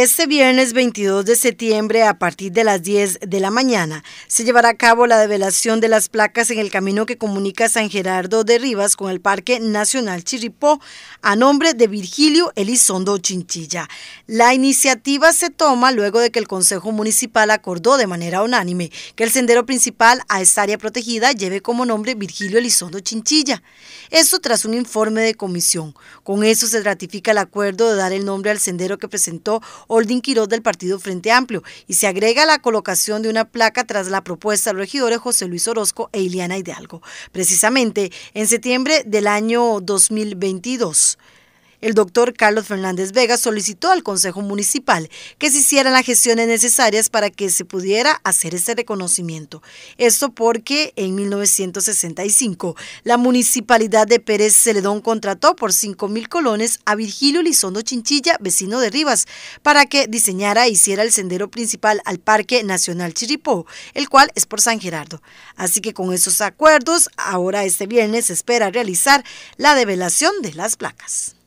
Este viernes 22 de septiembre, a partir de las 10 de la mañana, se llevará a cabo la develación de las placas en el camino que comunica San Gerardo de Rivas con el Parque Nacional Chirripó, a nombre de Virgilio Elizondo Chinchilla. La iniciativa se toma luego de que el Consejo Municipal acordó de manera unánime que el sendero principal a esta área protegida lleve como nombre Virgilio Elizondo Chinchilla. Eso tras un informe de comisión. Con eso se ratifica el acuerdo de dar el nombre al sendero que presentó Holding Quiroz del Partido Frente Amplio y se agrega la colocación de una placa tras la propuesta de los regidores José Luis Orozco e Iliana Hidalgo, precisamente en septiembre del año 2022. El doctor Carlos Fernández Vega solicitó al Consejo Municipal que se hicieran las gestiones necesarias para que se pudiera hacer ese reconocimiento. Esto porque en 1965 la municipalidad de Pérez Celedón contrató por 5.000 mil colones a Virgilio Lizondo Chinchilla, vecino de Rivas, para que diseñara e hiciera el sendero principal al Parque Nacional Chiripó, el cual es por San Gerardo. Así que con esos acuerdos, ahora este viernes se espera realizar la develación de las placas.